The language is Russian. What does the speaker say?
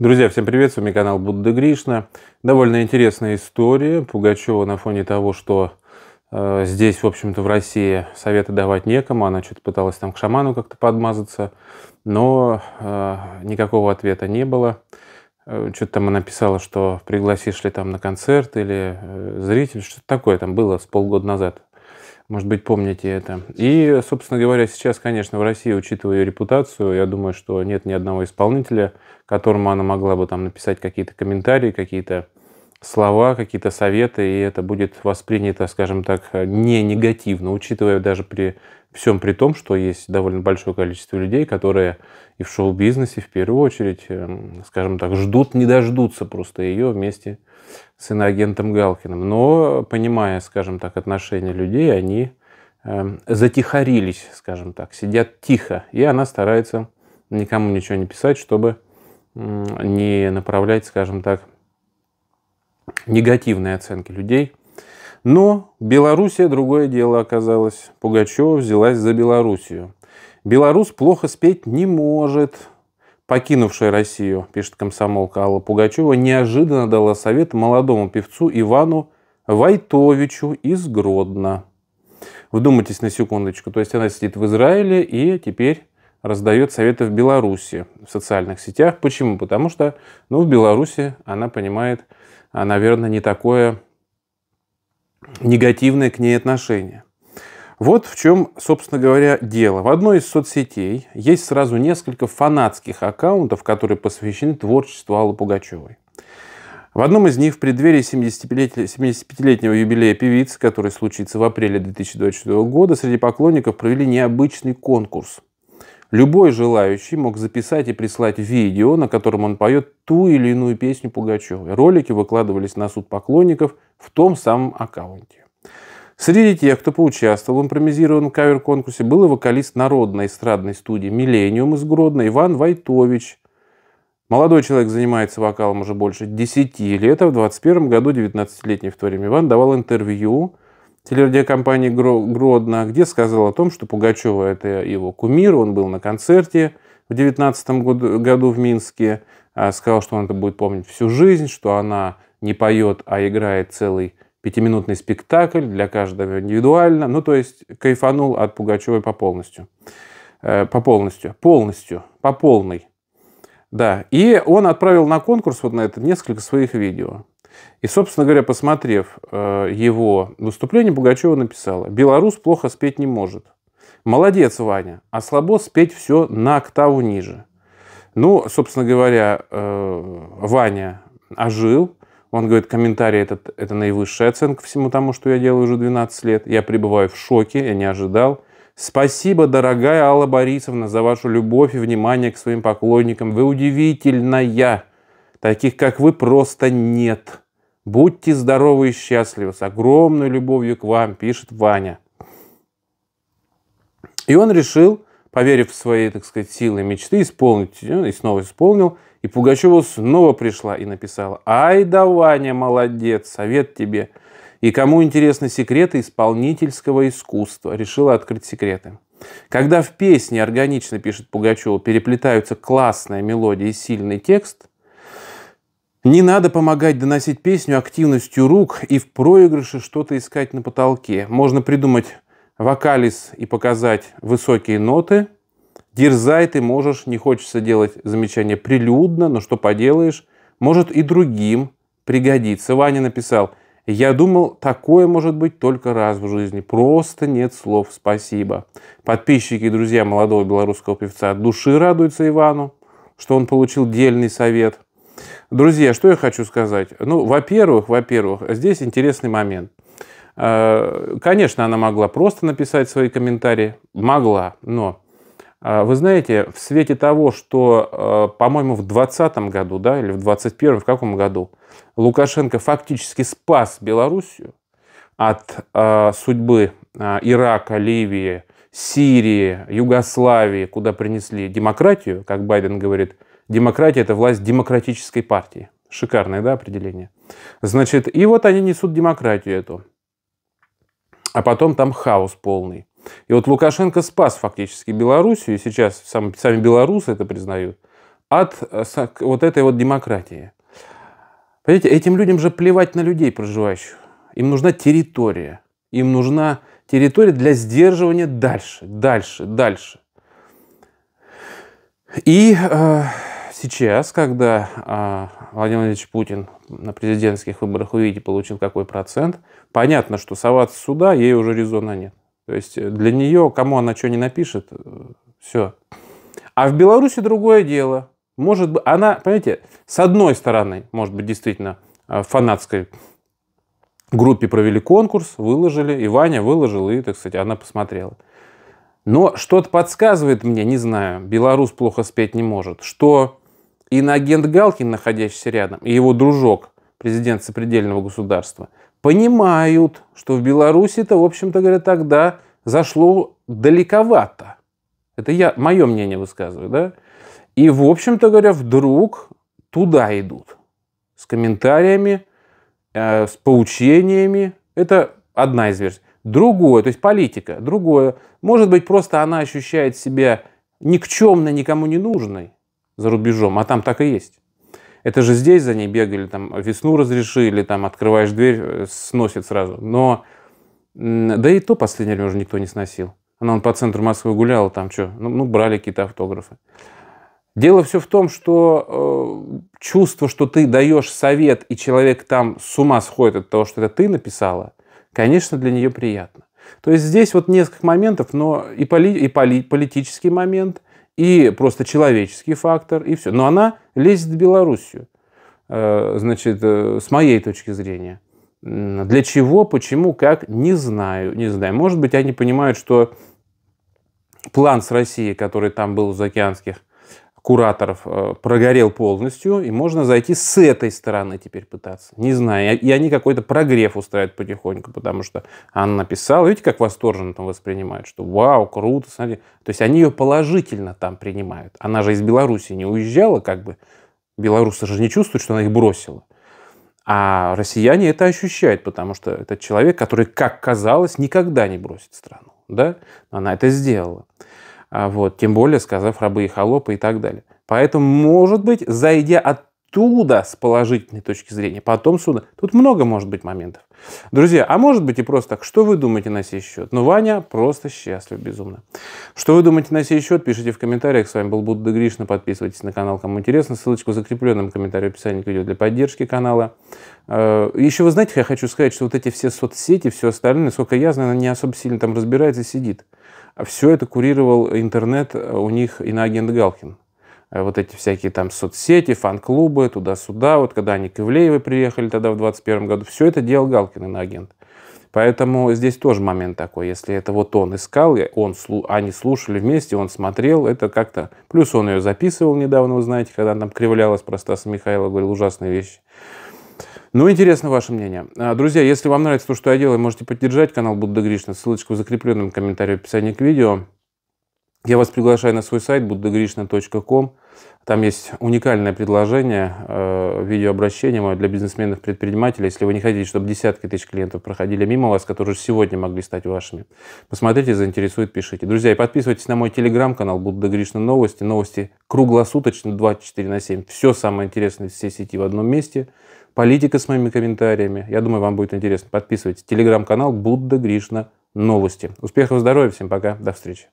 Друзья, всем привет, с вами канал Будда Гришна. Довольно интересная история Пугачева на фоне того, что э, здесь, в общем-то, в России советы давать некому. Она что-то пыталась там к шаману как-то подмазаться, но э, никакого ответа не было. Э, что-то там она писала, что пригласишь ли там на концерт или э, зритель, что-то такое там было с полгода назад. Может быть, помните это. И, собственно говоря, сейчас, конечно, в России, учитывая ее репутацию, я думаю, что нет ни одного исполнителя, которому она могла бы там написать какие-то комментарии, какие-то слова, какие-то советы, и это будет воспринято, скажем так, не негативно, учитывая даже при всем при том, что есть довольно большое количество людей, которые и в шоу-бизнесе в первую очередь, эм, скажем так, ждут, не дождутся просто ее вместе с иноагентом Галкиным. Но, понимая, скажем так, отношения людей, они эм, затихарились, скажем так, сидят тихо. И она старается никому ничего не писать, чтобы не направлять, скажем так, негативные оценки людей но Белоруссия другое дело оказалось. Пугачева взялась за Белоруссию. «Белорус плохо спеть не может», покинувшая Россию, пишет комсомолка Алла Пугачева, неожиданно дала совет молодому певцу Ивану Вайтовичу из Гродно. Вдумайтесь на секундочку. То есть она сидит в Израиле и теперь раздает советы в Беларуси в социальных сетях. Почему? Потому что ну, в Беларуси она понимает, а, наверное, не такое негативное к ней отношение. Вот в чем, собственно говоря, дело. В одной из соцсетей есть сразу несколько фанатских аккаунтов, которые посвящены творчеству Аллы Пугачевой. В одном из них в преддверии 75-летнего юбилея певицы, который случится в апреле 2024 года, среди поклонников провели необычный конкурс – Любой желающий мог записать и прислать видео, на котором он поет ту или иную песню Пугачевой. Ролики выкладывались на суд поклонников в том самом аккаунте. Среди тех, кто поучаствовал в импровизированном кавер-конкурсе, был и вокалист народной эстрадной студии «Миллениум» из Гродно Иван Войтович. Молодой человек занимается вокалом уже больше 10 лет, а в 2021 году 19-летний в то время Иван давал интервью – телерадиокомпании «Гродно», где сказал о том, что Пугачева – это его кумир, он был на концерте в 19 году, году в Минске, а сказал, что он это будет помнить всю жизнь, что она не поет, а играет целый пятиминутный спектакль для каждого индивидуально. Ну, то есть кайфанул от Пугачевой по полностью. Э, по полностью. Полностью. По полной. Да. И он отправил на конкурс вот на это несколько своих видео. И, собственно говоря, посмотрев э, его выступление, Пугачева написала, «Белорус плохо спеть не может». Молодец, Ваня, а слабо спеть все на октаву ниже. Ну, собственно говоря, э, Ваня ожил, он говорит, комментарий этот, это наивысшая оценка всему тому, что я делаю уже 12 лет. Я пребываю в шоке, я не ожидал. Спасибо, дорогая Алла Борисовна, за вашу любовь и внимание к своим поклонникам. Вы удивительная. Таких, как вы, просто нет. Будьте здоровы и счастливы. С огромной любовью к вам, пишет Ваня. И он решил, поверив в свои, так сказать, силы мечты, исполнить, ну, и снова исполнил. И Пугачева снова пришла и написала, «Ай да, Ваня, молодец, совет тебе». И кому интересны секреты исполнительского искусства, решила открыть секреты. Когда в песне органично, пишет Пугачева, переплетаются классная мелодия и сильный текст, не надо помогать доносить песню активностью рук и в проигрыше что-то искать на потолке. Можно придумать вокалис и показать высокие ноты. Дерзай ты можешь, не хочется делать замечания прилюдно, но что поделаешь, может и другим пригодится. Ваня написал, я думал, такое может быть только раз в жизни. Просто нет слов, спасибо. Подписчики и друзья молодого белорусского певца от души радуются Ивану, что он получил дельный совет – Друзья, что я хочу сказать? Ну, во-первых, во-первых, здесь интересный момент. Э, конечно, она могла просто написать свои комментарии, могла, но э, вы знаете, в свете того, что, э, по-моему, в 2020 году, да, или в 2021, в каком году, Лукашенко фактически спас Белоруссию от э, судьбы э, Ирака, Ливии, Сирии, Югославии, куда принесли демократию, как Байден говорит, Демократия – это власть демократической партии. Шикарное, да, определение? Значит, и вот они несут демократию эту. А потом там хаос полный. И вот Лукашенко спас фактически Белоруссию, и сейчас сам, сами белорусы это признают, от э, вот этой вот демократии. Понимаете, этим людям же плевать на людей проживающих. Им нужна территория. Им нужна территория для сдерживания дальше, дальше, дальше. И э, сейчас, когда а, Владимир Владимирович Путин на президентских выборах увидите, получил какой процент, понятно, что соваться сюда ей уже резона нет. То есть э, для нее, кому она что не напишет, э, все. А в Беларуси другое дело. Может быть, она, понимаете, с одной стороны, может быть, действительно э, в фанатской группе провели конкурс, выложили, и Ваня выложил, и, так сказать, она посмотрела. Но что-то подсказывает мне, не знаю, белорус плохо спеть не может, что и на агент Галкин, находящийся рядом, и его дружок, президент сопредельного государства, понимают, что в беларуси это, в общем-то говоря, тогда зашло далековато. Это я, мое мнение высказываю, да? И, в общем-то говоря, вдруг туда идут с комментариями, э, с поучениями. Это одна из версий. Другое, то есть политика, другое. Может быть, просто она ощущает себя никчемной, никому не нужной за рубежом, а там так и есть. Это же здесь за ней бегали, там весну разрешили, там открываешь дверь, э, сносит сразу. Но да и то последнее время уже никто не сносил. Она он по центру Москвы гуляла, там что, ну, ну брали какие-то автографы. Дело все в том, что э, чувство, что ты даешь совет, и человек там с ума сходит от того, что это ты написала, конечно, для нее приятно. То есть здесь вот несколько моментов, но и, поли, и поли, политический момент – и просто человеческий фактор, и все. Но она лезет в Белоруссию, э, значит, э, с моей точки зрения. Для чего, почему, как, не знаю, не знаю. Может быть, они понимают, что план с Россией, который там был у заокеанских кураторов э, прогорел полностью, и можно зайти с этой стороны теперь пытаться. Не знаю, и они какой-то прогрев устраивают потихоньку, потому что она написала. видите, как восторженно там воспринимают, что вау, круто, смотри. То есть они ее положительно там принимают. Она же из Беларуси не уезжала, как бы. Белорусы же не чувствуют, что она их бросила. А россияне это ощущают, потому что это человек, который, как казалось, никогда не бросит страну. Да? Она это сделала. А вот, тем более сказав рабы и холопы и так далее. Поэтому, может быть, зайдя оттуда с положительной точки зрения, потом сюда, тут много может быть моментов. Друзья, а может быть и просто так, что вы думаете на сей счет? Ну, Ваня просто счастлив безумно. Что вы думаете на сей счет, пишите в комментариях. С вами был Будда Гришна. Подписывайтесь на канал, кому интересно. Ссылочку в закрепленном комментарии в описании к видео для поддержки канала. Э, еще вы знаете, я хочу сказать, что вот эти все соцсети, все остальное, насколько я знаю, она не особо сильно там разбирается сидит. А все это курировал интернет э, у них иноагент Галкин. Э, вот эти всякие там соцсети, фан-клубы, туда-сюда. Вот когда они к Ивлеевой приехали тогда в 21 году, все это делал Галкин иноагент. Поэтому здесь тоже момент такой, если это вот он искал, он, они слушали вместе, он смотрел, это как-то... Плюс он ее записывал недавно, вы знаете, когда она там кривлялась просто а с Михайлова, говорил ужасные вещи. Ну, интересно ваше мнение. А, друзья, если вам нравится то, что я делаю, можете поддержать канал Будда Гришна. Ссылочка в закрепленном комментарии в описании к видео. Я вас приглашаю на свой сайт buddhagrishna.com. Там есть уникальное предложение, э, видеообращение мое для бизнесменов, предпринимателей. Если вы не хотите, чтобы десятки тысяч клиентов проходили мимо вас, которые сегодня могли стать вашими, посмотрите, заинтересует, пишите. Друзья, и подписывайтесь на мой телеграм-канал «Будда Гришна Новости». Новости круглосуточно, 24 на 7. Все самое интересное из всей сети в одном месте. Политика с моими комментариями. Я думаю, вам будет интересно. Подписывайтесь. Телеграм-канал «Будда Гришна Новости». Успехов, здоровья. Всем пока. До встречи.